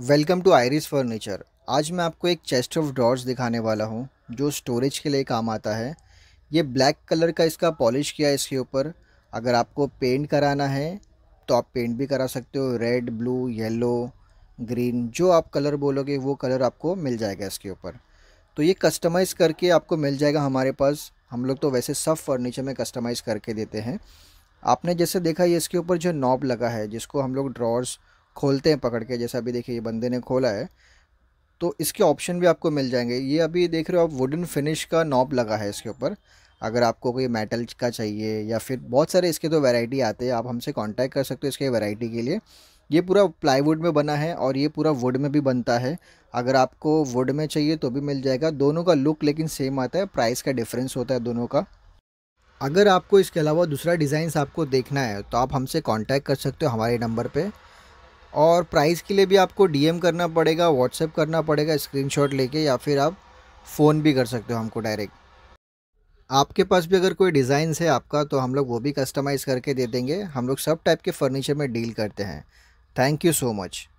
welcome to iris furniture आज मैं आपको एक चेस्ट ऑफ ड्रॉर्स दिखाने वाला हूँ जो स्टोरेज के लिए काम आता है ये ब्लैक कलर का इसका पॉलिश किया है इसके ऊपर अगर आपको पेंट कराना है तो आप पेंट भी करा सकते हो रेड ब्लू येलो ग्रीन जो आप कलर बोलोगे वो कलर आपको मिल जाएगा इसके ऊपर तो ये कस्टमाइज़ करके आपको मिल जाएगा हमारे पास हम लोग तो वैसे सब फर्नीचर में कस्टमाइज़ करके देते हैं आपने जैसे देखा ये इसके ऊपर जो नॉब लगा है जिसको हम लोग ड्रॉर्स खोलते हैं पकड़ के जैसे अभी देखिए ये बंदे ने खोला है तो इसके ऑप्शन भी आपको मिल जाएंगे ये अभी देख रहे हो आप वुडन फिनिश का नॉब लगा है इसके ऊपर अगर आपको कोई मेटल का चाहिए या फिर बहुत सारे इसके तो वैरायटी आते हैं आप हमसे कांटेक्ट कर सकते हो इसके वैरायटी के लिए ये पूरा प्लाईवुड में बना है और ये पूरा वुड में भी बनता है अगर आपको वुड में चाहिए तो भी मिल जाएगा दोनों का लुक लेकिन सेम आता है प्राइस का डिफरेंस होता है दोनों का अगर आपको इसके अलावा दूसरा डिज़ाइन आपको देखना है तो आप हमसे कॉन्टैक्ट कर सकते हो हमारे नंबर पर और प्राइस के लिए भी आपको डीएम करना पड़ेगा व्हाट्सएप करना पड़ेगा स्क्रीनशॉट लेके या फिर आप फ़ोन भी कर सकते हो हमको डायरेक्ट आपके पास भी अगर कोई डिज़ाइन है आपका तो हम लोग वो भी कस्टमाइज़ करके दे देंगे हम लोग सब टाइप के फर्नीचर में डील करते हैं थैंक यू सो मच